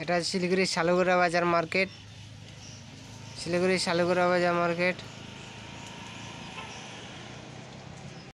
এটা শিলিগুড়ির শালুগুড়া বাজার মার্কেট শিলিগুড়ি শালুগুড়া বাজার মার্কেট